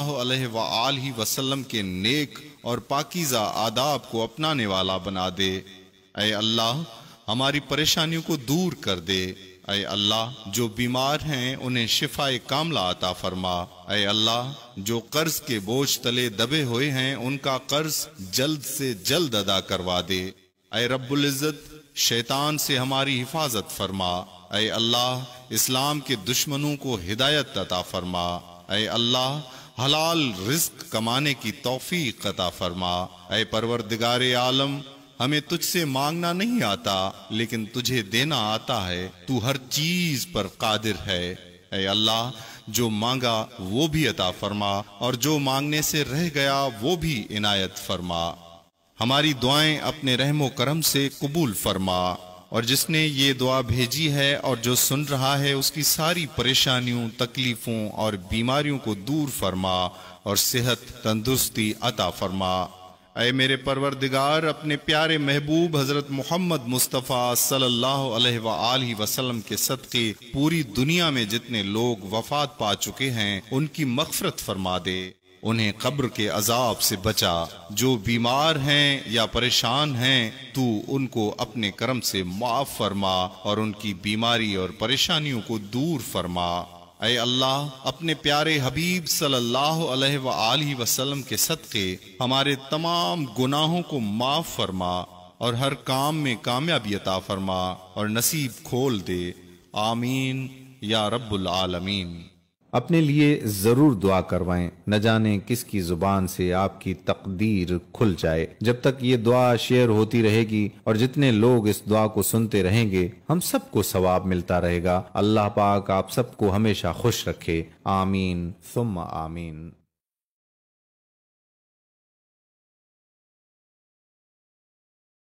वसल्लम के नेक और पाकिज़ा आदाब को अपनाने वाला बना दे अय अल्लाह हमारी परेशानियों को दूर कर दे अय अल्लाह जो बीमार हैं उन्हें शिफा कामला आता फरमा अय अल्लाह जो कर्ज के बोझ तले दबे हुए हैं उनका कर्ज जल्द से जल्द अदा करवा दे अय रबुल्जत शैतान से हमारी हिफाजत फरमा अय अल्लाह इस्लाम के दुश्मनों को हिदायत अता फरमा अय अल्लाह हलाल रिस्क कमाने की तोफ़ी कता फरमा अय दिगारे आलम हमें तुझसे मांगना नहीं आता लेकिन तुझे देना आता है तू हर चीज पर कादिर है अय अल्लाह जो मांगा वो भी अता फरमा और जो मांगने से रह गया वो भी इनायत फरमा हमारी दुआएं अपने रहमो करम से कबूल फरमा और जिसने ये दुआ भेजी है और जो सुन रहा है उसकी सारी परेशानियों तकलीफ़ों और बीमारियों को दूर फरमा और सेहत तंदुरुस्ती अता फरमा अय मेरे परवरदिगार अपने प्यारे महबूब हज़रत मोहम्मद मुस्तफ़ा सल्लल्लाहु अलैहि वसल्लम के सदक़े पूरी दुनिया में जितने लोग वफात पा चुके हैं उनकी मगफरत फरमा दे उन्हें कब्र के अजाब से बचा जो बीमार हैं या परेशान हैं तू उनको अपने कर्म से माफ फरमा और उनकी बीमारी और परेशानियों को दूर फरमा अय अल्लाह अपने प्यारे हबीब सल्लल्लाहु अलैहि वसल्लम के सदक़े हमारे तमाम गुनाहों को माफ़ फरमा और हर काम में कामयाबी अता फरमा और नसीब खोल दे आमीन या रब्बुल आलमीन अपने लिए ज़रूर दुआ करवाएं न जाने किसकी ज़ुबान से आपकी तकदीर खुल जाए जब तक ये दुआ शेयर होती रहेगी और जितने लोग इस दुआ को सुनते रहेंगे हम सबको सवाब मिलता रहेगा अल्लाह पाक आप सबको हमेशा खुश रखे आमीन सुम आमीन